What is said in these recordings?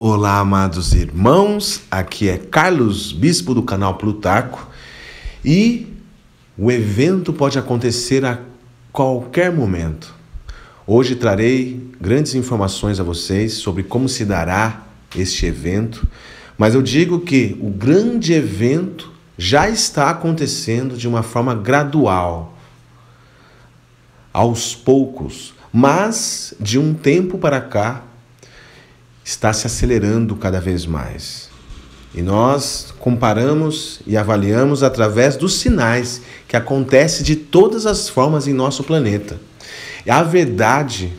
Olá, amados irmãos, aqui é Carlos Bispo do canal Plutarco e o evento pode acontecer a qualquer momento. Hoje trarei grandes informações a vocês sobre como se dará este evento, mas eu digo que o grande evento já está acontecendo de uma forma gradual, aos poucos, mas de um tempo para cá está se acelerando cada vez mais. E nós comparamos e avaliamos através dos sinais que acontece de todas as formas em nosso planeta. E a verdade,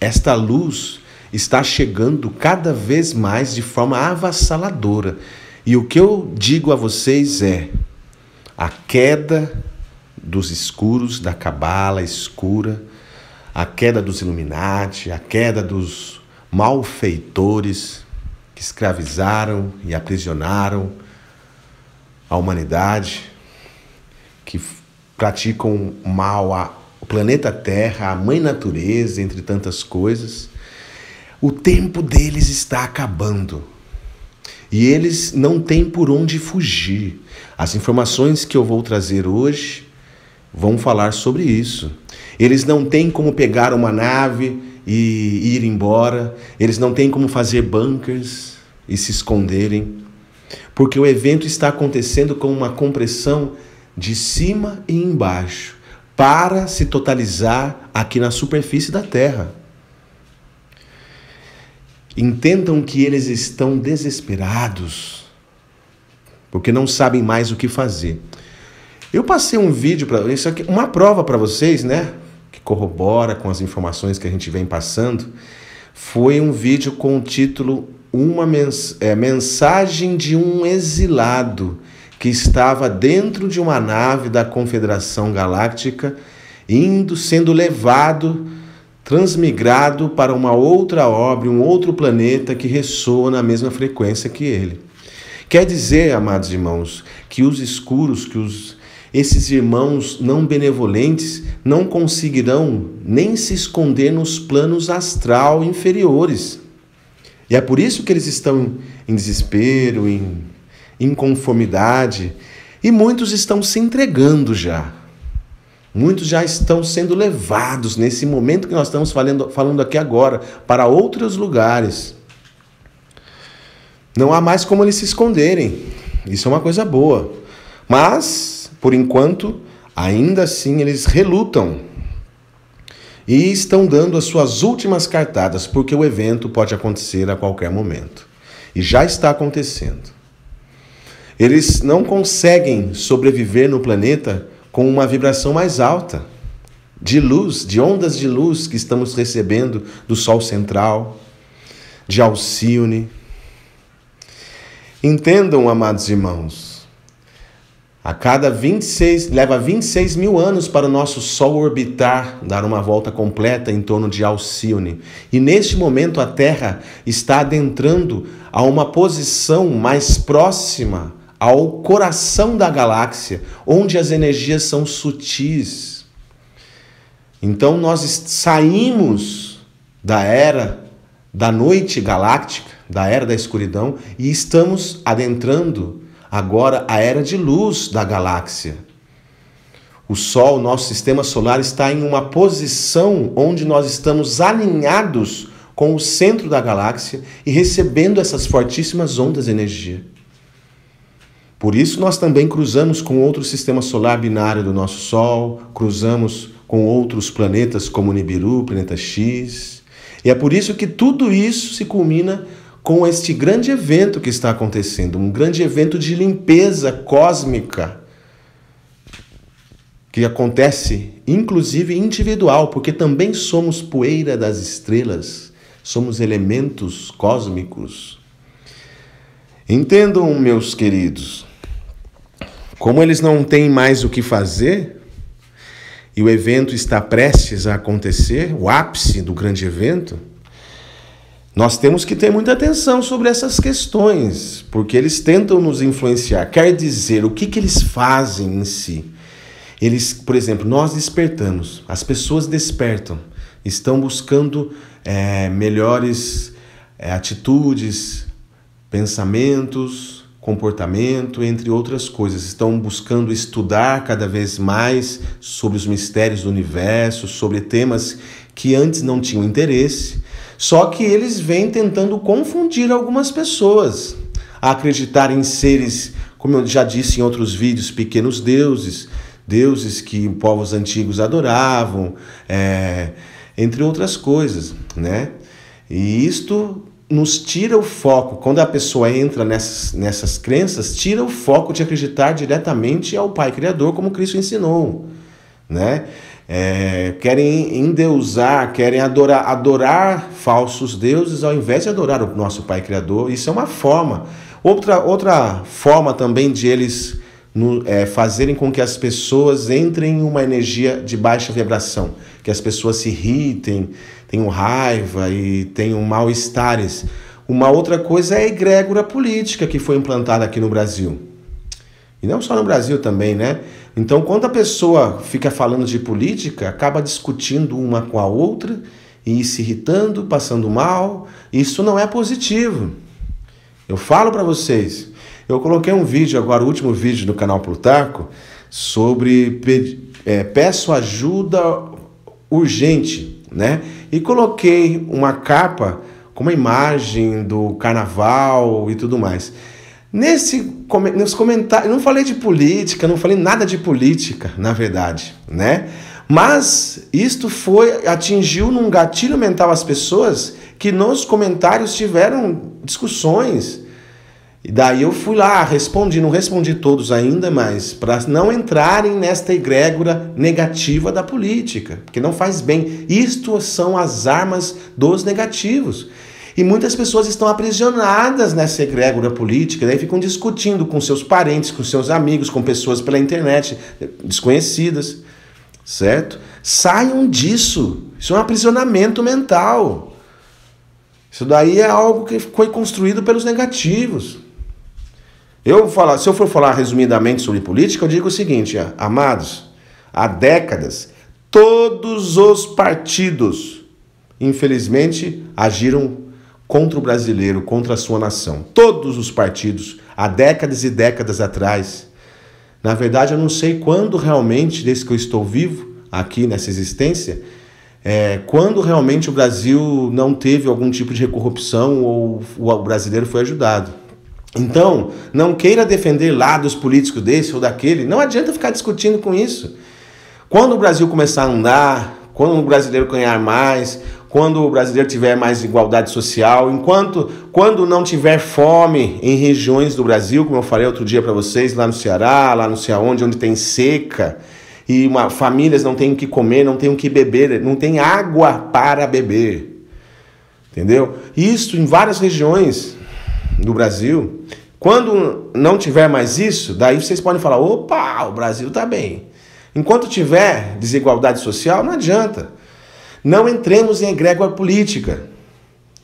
esta luz está chegando cada vez mais de forma avassaladora. E o que eu digo a vocês é: a queda dos escuros, da cabala escura, a queda dos Illuminati, a queda dos malfeitores que escravizaram e aprisionaram a humanidade, que praticam mal ao planeta Terra, à Mãe Natureza, entre tantas coisas. O tempo deles está acabando. E eles não têm por onde fugir. As informações que eu vou trazer hoje vão falar sobre isso. Eles não têm como pegar uma nave e ir embora, eles não têm como fazer bunkers e se esconderem, porque o evento está acontecendo com uma compressão de cima e embaixo para se totalizar aqui na superfície da Terra. Entendam que eles estão desesperados, porque não sabem mais o que fazer. Eu passei um vídeo para isso aqui, uma prova para vocês, né? corrobora com as informações que a gente vem passando, foi um vídeo com o título Uma mens é, Mensagem de um Exilado que estava dentro de uma nave da Confederação Galáctica, indo sendo levado, transmigrado para uma outra obra, um outro planeta que ressoa na mesma frequência que ele. Quer dizer, amados irmãos, que os escuros, que os esses irmãos não benevolentes não conseguirão nem se esconder nos planos astral inferiores. E é por isso que eles estão em desespero, em inconformidade, e muitos estão se entregando já. Muitos já estão sendo levados nesse momento que nós estamos falando, falando aqui agora para outros lugares. Não há mais como eles se esconderem. Isso é uma coisa boa. Mas por enquanto, ainda assim eles relutam e estão dando as suas últimas cartadas, porque o evento pode acontecer a qualquer momento. E já está acontecendo. Eles não conseguem sobreviver no planeta com uma vibração mais alta de luz, de ondas de luz que estamos recebendo do Sol Central, de Alcione. Entendam, amados irmãos, a cada 26, leva 26 mil anos para o nosso Sol orbitar, dar uma volta completa em torno de Alcione. E neste momento a Terra está adentrando a uma posição mais próxima ao coração da galáxia, onde as energias são sutis. Então nós saímos da era da noite galáctica, da era da escuridão, e estamos adentrando agora a era de luz da galáxia. O Sol, nosso sistema solar, está em uma posição onde nós estamos alinhados com o centro da galáxia e recebendo essas fortíssimas ondas de energia. Por isso, nós também cruzamos com outro sistema solar binário do nosso Sol, cruzamos com outros planetas como Nibiru, planeta X. E é por isso que tudo isso se culmina com este grande evento que está acontecendo um grande evento de limpeza cósmica que acontece inclusive individual, porque também somos poeira das estrelas, somos elementos cósmicos. Entendam, meus queridos, como eles não têm mais o que fazer e o evento está prestes a acontecer, o ápice do grande evento nós temos que ter muita atenção sobre essas questões, porque eles tentam nos influenciar. Quer dizer, o que, que eles fazem em si? Eles, por exemplo, nós despertamos, as pessoas despertam, estão buscando é, melhores é, atitudes, pensamentos, comportamento, entre outras coisas. Estão buscando estudar cada vez mais sobre os mistérios do universo, sobre temas que antes não tinham interesse só que eles vêm tentando confundir algumas pessoas a acreditar em seres, como eu já disse em outros vídeos, pequenos deuses, deuses que povos antigos adoravam, é, entre outras coisas, né? E isto nos tira o foco, quando a pessoa entra nessas, nessas crenças, tira o foco de acreditar diretamente ao Pai Criador, como Cristo ensinou, né? é, querem endeusar, querem adorar, adorar falsos deuses ao invés de adorar o nosso Pai Criador. Isso é uma forma. Outra, outra forma também de eles no, é, fazerem com que as pessoas entrem em uma energia de baixa vibração, que as pessoas se irritem, tenham raiva e tenham mal-estares. Uma outra coisa é a egrégora política que foi implantada aqui no Brasil. E não só no Brasil também, né? Então, quando a pessoa fica falando de política, acaba discutindo uma com a outra e se irritando, passando mal. Isso não é positivo. Eu falo para vocês. Eu coloquei um vídeo agora, o último vídeo no canal Plutarco, sobre é, peço ajuda urgente, né? E coloquei uma capa com uma imagem do carnaval e tudo mais. Nesse, nos comentários, não falei de política, não falei nada de política, na verdade, né? Mas isto foi atingiu num gatilho mental as pessoas que nos comentários tiveram discussões. E daí eu fui lá, respondi, não respondi todos ainda, mas para não entrarem nesta egrégora negativa da política, porque não faz bem. Isto são as armas dos negativos. E muitas pessoas estão aprisionadas nessa egrégora política, daí ficam discutindo com seus parentes, com seus amigos, com pessoas pela internet, desconhecidas, certo? Saiam disso. Isso é um aprisionamento mental. Isso daí é algo que foi construído pelos negativos. Eu falar, se eu for falar resumidamente sobre política, eu digo o seguinte, ah, amados, há décadas todos os partidos, infelizmente, agiram contra o brasileiro, contra a sua nação. Todos os partidos, há décadas e décadas atrás. Na verdade, eu não sei quando realmente, desde que eu estou vivo aqui nessa existência, é, quando realmente o Brasil não teve algum tipo de corrupção ou o brasileiro foi ajudado. Então, não queira defender lados políticos desse ou daquele, não adianta ficar discutindo com isso. Quando o Brasil começar a andar, quando o brasileiro ganhar mais, quando o brasileiro tiver mais igualdade social, enquanto quando não tiver fome em regiões do Brasil, como eu falei outro dia para vocês, lá no Ceará, lá não sei aonde, onde tem seca, e uma, famílias não têm o que comer, não têm o que beber, não tem água para beber. Entendeu? Isso em várias regiões do Brasil. Quando não tiver mais isso, daí vocês podem falar: opa, o Brasil está bem. Enquanto tiver desigualdade social, não adianta. Não entremos em egrégua política,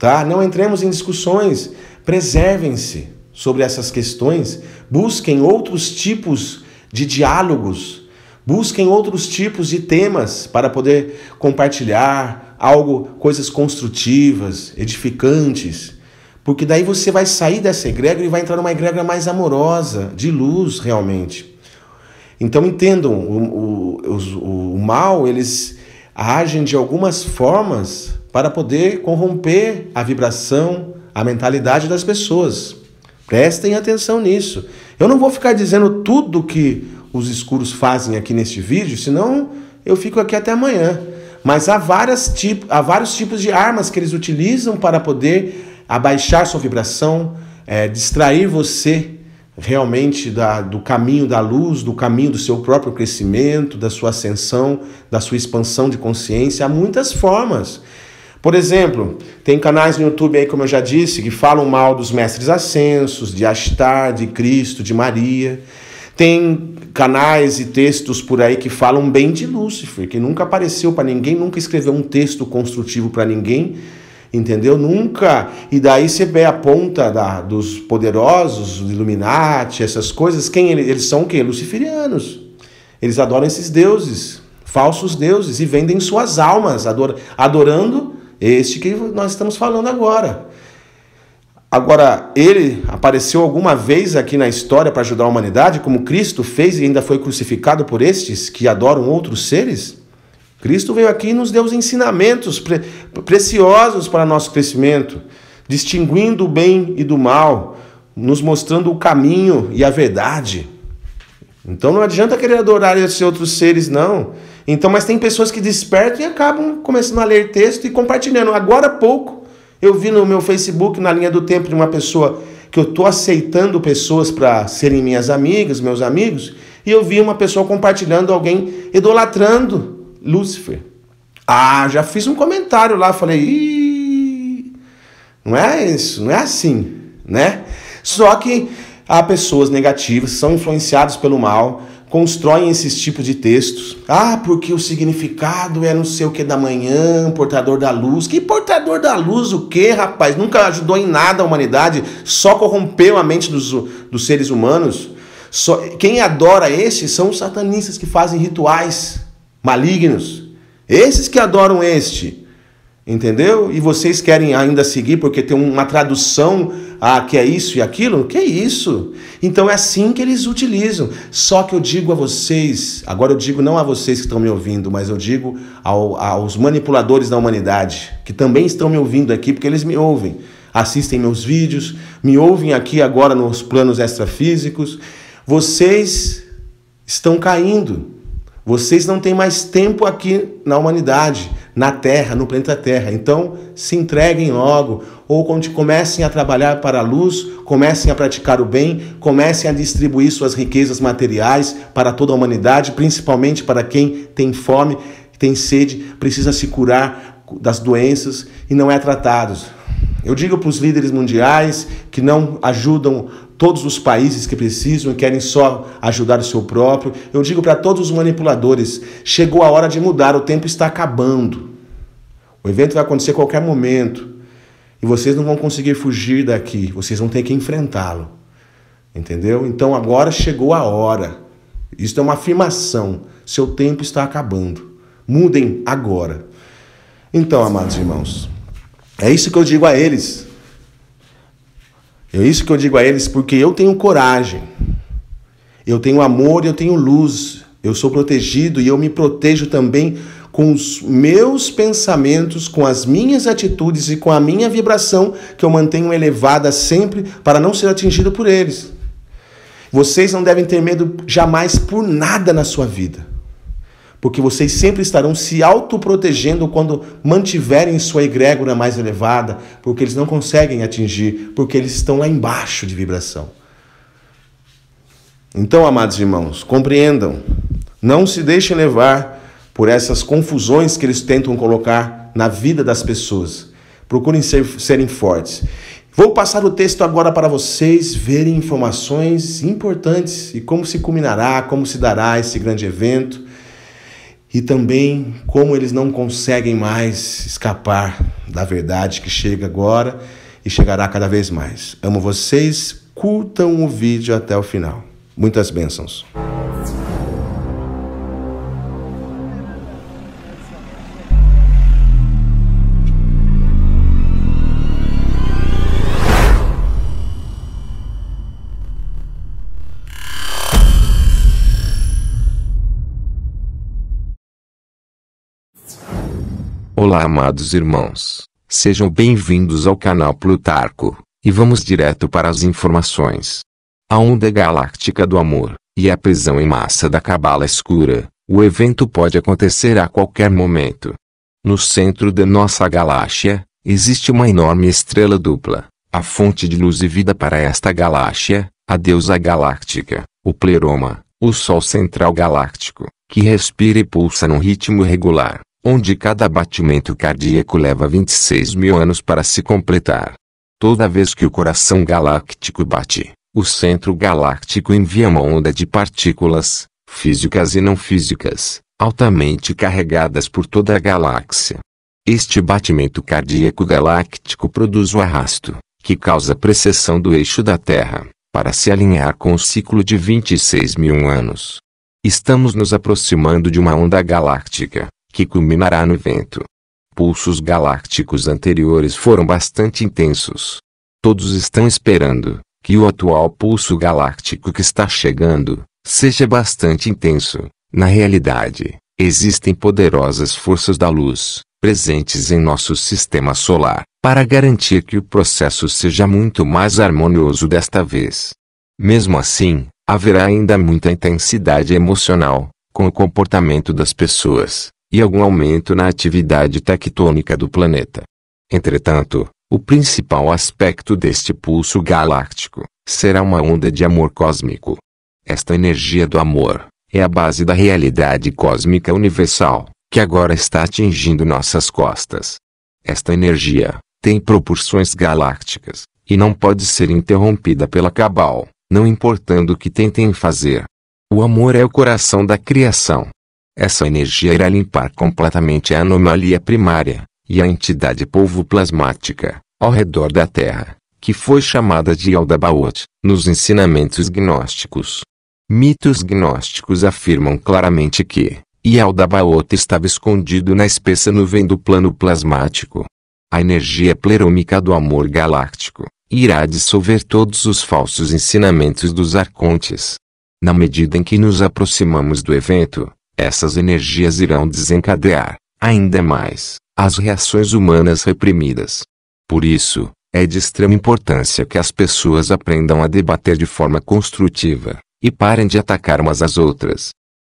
tá? Não entremos em discussões. Preservem-se sobre essas questões, busquem outros tipos de diálogos, busquem outros tipos de temas para poder compartilhar algo, coisas construtivas, edificantes. Porque daí você vai sair dessa egrégora e vai entrar numa egrégora mais amorosa, de luz realmente. Então entendam, o, o, o, o mal eles agem de algumas formas para poder corromper a vibração, a mentalidade das pessoas. Prestem atenção nisso. Eu não vou ficar dizendo tudo que os escuros fazem aqui neste vídeo, senão eu fico aqui até amanhã. Mas há, várias tip há vários tipos de armas que eles utilizam para poder abaixar sua vibração, é, distrair você realmente da, do caminho da luz, do caminho do seu próprio crescimento, da sua ascensão, da sua expansão de consciência. Há muitas formas. Por exemplo, tem canais no YouTube aí, como eu já disse, que falam mal dos mestres ascensos, de Astar, de Cristo, de Maria. Tem canais e textos por aí que falam bem de Lúcifer, que nunca apareceu para ninguém, nunca escreveu um texto construtivo para ninguém entendeu? Nunca. E daí você vê a ponta da, dos poderosos, Illuminati, essas coisas, quem eles, eles são quem? Luciferianos. Eles adoram esses deuses, falsos deuses, e vendem suas almas, ador, adorando este que nós estamos falando agora. Agora, ele apareceu alguma vez aqui na história para ajudar a humanidade, como Cristo fez e ainda foi crucificado por estes que adoram outros seres? Cristo veio aqui e nos deu os ensinamentos pre preciosos para nosso crescimento, distinguindo o bem e do mal, nos mostrando o caminho e a verdade. Então não adianta querer adorar esses outros seres, não. Então, mas tem pessoas que despertam e acabam começando a ler texto e compartilhando. Agora há pouco, eu vi no meu Facebook, na linha do tempo, de uma pessoa que eu estou aceitando pessoas para serem minhas amigas, meus amigos, e eu vi uma pessoa compartilhando alguém idolatrando Lúcifer. Ah, já fiz um comentário lá, falei, Ih, não é isso, não é assim, né? Só que há pessoas negativas, são influenciadas pelo mal, constroem esses tipos de textos. Ah, porque o significado é não sei o que da manhã, portador da luz. Que portador da luz o que, rapaz? Nunca ajudou em nada a humanidade, só corrompeu a mente dos, dos seres humanos. Só, quem adora esse são os satanistas que fazem rituais malignos, esses que adoram este, entendeu? E vocês querem ainda seguir porque tem uma tradução a ah, que é isso e aquilo? Que é isso? Então é assim que eles utilizam. Só que eu digo a vocês, agora eu digo não a vocês que estão me ouvindo, mas eu digo ao, aos manipuladores da humanidade, que também estão me ouvindo aqui porque eles me ouvem assistem meus vídeos, me ouvem aqui agora nos planos extrafísicos. Vocês estão caindo. Vocês não têm mais tempo aqui na humanidade, na Terra, no planeta Terra. Então, se entreguem logo, ou comecem a trabalhar para a luz, comecem a praticar o bem, comecem a distribuir suas riquezas materiais para toda a humanidade, principalmente para quem tem fome, tem sede, precisa se curar das doenças e não é tratados. Eu digo para os líderes mundiais que não ajudam todos os países que precisam e querem só ajudar o seu próprio. Eu digo para todos os manipuladores: chegou a hora de mudar, o tempo está acabando. O evento vai acontecer a qualquer momento e vocês não vão conseguir fugir daqui, vocês vão ter que enfrentá-lo. Entendeu? Então agora chegou a hora. Isso é uma afirmação. Seu tempo está acabando. Mudem agora. Então, amados irmãos, é isso que eu digo a eles. É isso que eu digo a eles, porque eu tenho coragem, eu tenho amor, eu tenho luz, eu sou protegido e eu me protejo também com os meus pensamentos, com as minhas atitudes e com a minha vibração que eu mantenho elevada sempre para não ser atingido por eles. Vocês não devem ter medo jamais por nada na sua vida porque vocês sempre estarão se autoprotegendo quando mantiverem sua egrégora mais elevada, porque eles não conseguem atingir, porque eles estão lá embaixo de vibração. Então, amados irmãos, compreendam, não se deixem levar por essas confusões que eles tentam colocar na vida das pessoas. Procurem ser, serem fortes. Vou passar o texto agora para vocês verem informações importantes e como se culminará, como se dará esse grande evento e também como eles não conseguem mais escapar da verdade que chega agora e chegará cada vez mais. Amo vocês, curtam o vídeo até o final. Muitas bênçãos. Olá, amados irmãos. Sejam bem-vindos ao canal Plutarco, e vamos direto para as informações. A onda galáctica do amor, e a prisão em massa da cabala escura, o evento pode acontecer a qualquer momento. No centro de nossa galáxia, existe uma enorme estrela dupla, a fonte de luz e vida para esta galáxia, a deusa galáctica, o pleroma, o Sol central galáctico, que respira e pulsa num ritmo regular, onde cada batimento cardíaco leva 26 mil anos para se completar. Toda vez que o coração galáctico bate, o centro galáctico envia uma onda de partículas, físicas e não físicas, altamente carregadas por toda a galáxia. Este batimento cardíaco galáctico produz o arrasto, que causa precessão do eixo da Terra, para se alinhar com o ciclo de 26 mil anos. Estamos nos aproximando de uma onda galáctica, que culminará no vento. Pulsos galácticos anteriores foram bastante intensos. Todos estão esperando que o atual pulso galáctico que está chegando seja bastante intenso. Na realidade, existem poderosas forças da luz presentes em nosso sistema solar para garantir que o processo seja muito mais harmonioso desta vez. Mesmo assim, haverá ainda muita intensidade emocional com o comportamento das pessoas, e algum aumento na atividade tectônica do planeta. Entretanto, o principal aspecto deste pulso galáctico será uma onda de amor cósmico. Esta energia do amor é a base da realidade cósmica universal, que agora está atingindo nossas costas. Esta energia tem proporções galácticas e não pode ser interrompida pela cabal, não importando o que tentem fazer. O amor é o coração da criação, essa energia irá limpar completamente a anomalia primária, e a entidade polvo plasmática, ao redor da Terra, que foi chamada de Aldabaoth, nos ensinamentos gnósticos. Mitos gnósticos afirmam claramente que, Ialdabaoth estava escondido na espessa nuvem do plano plasmático. A energia plerômica do amor galáctico, irá dissolver todos os falsos ensinamentos dos arcontes. Na medida em que nos aproximamos do evento, essas energias irão desencadear, ainda mais, as reações humanas reprimidas. Por isso, é de extrema importância que as pessoas aprendam a debater de forma construtiva, e parem de atacar umas às outras.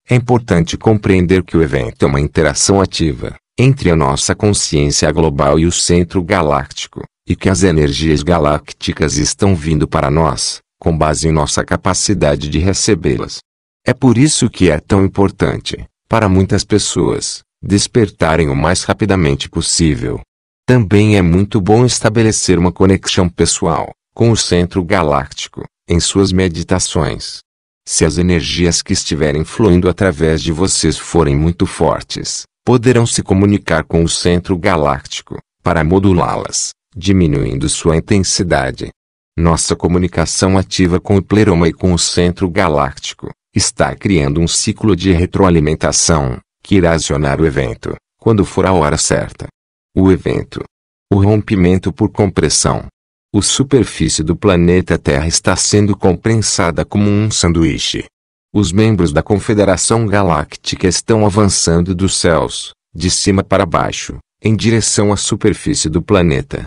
É importante compreender que o evento é uma interação ativa entre a nossa consciência global e o centro galáctico, e que as energias galácticas estão vindo para nós, com base em nossa capacidade de recebê-las. É por isso que é tão importante, para muitas pessoas, despertarem o mais rapidamente possível. Também é muito bom estabelecer uma conexão pessoal com o centro galáctico em suas meditações. Se as energias que estiverem fluindo através de vocês forem muito fortes, poderão se comunicar com o centro galáctico para modulá-las, diminuindo sua intensidade. Nossa comunicação ativa com o pleroma e com o centro galáctico está criando um ciclo de retroalimentação, que irá acionar o evento, quando for a hora certa. O evento. O rompimento por compressão. A superfície do planeta Terra está sendo comprensada como um sanduíche. Os membros da Confederação Galáctica estão avançando dos céus, de cima para baixo, em direção à superfície do planeta.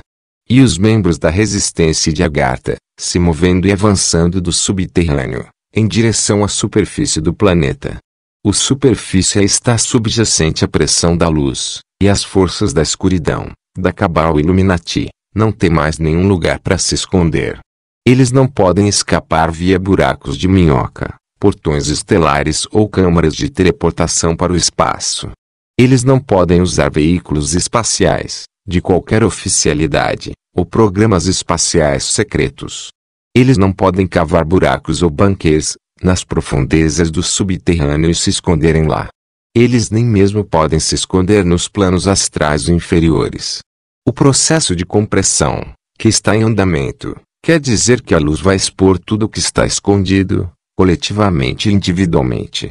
E os membros da Resistência de Agartha, se movendo e avançando do subterrâneo em direção à superfície do planeta. O superfície está subjacente à pressão da luz, e as forças da escuridão, da cabal Illuminati, não têm mais nenhum lugar para se esconder. Eles não podem escapar via buracos de minhoca, portões estelares ou câmaras de teleportação para o espaço. Eles não podem usar veículos espaciais, de qualquer oficialidade, ou programas espaciais secretos. Eles não podem cavar buracos ou banquês, nas profundezas do subterrâneo e se esconderem lá. Eles nem mesmo podem se esconder nos planos astrais inferiores. O processo de compressão, que está em andamento, quer dizer que a luz vai expor tudo o que está escondido, coletivamente e individualmente.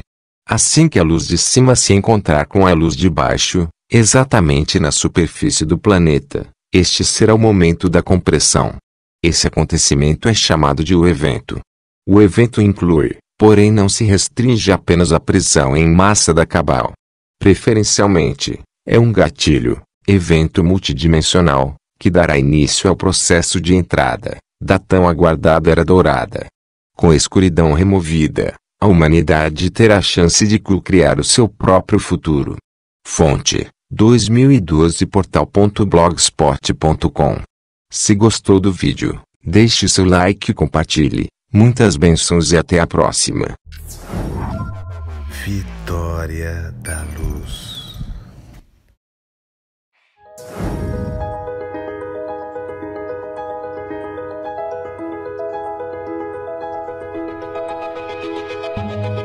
Assim que a luz de cima se encontrar com a luz de baixo, exatamente na superfície do planeta, este será o momento da compressão. Esse acontecimento é chamado de o evento. O evento inclui, porém não se restringe apenas à prisão em massa da cabal. Preferencialmente, é um gatilho, evento multidimensional, que dará início ao processo de entrada da tão aguardada Era Dourada. Com a escuridão removida, a humanidade terá a chance de criar o seu próprio futuro. Fonte: 2012portal.blogspot.com se gostou do vídeo, deixe seu like e compartilhe. Muitas bênçãos e até a próxima. Vitória da Luz.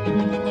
thank you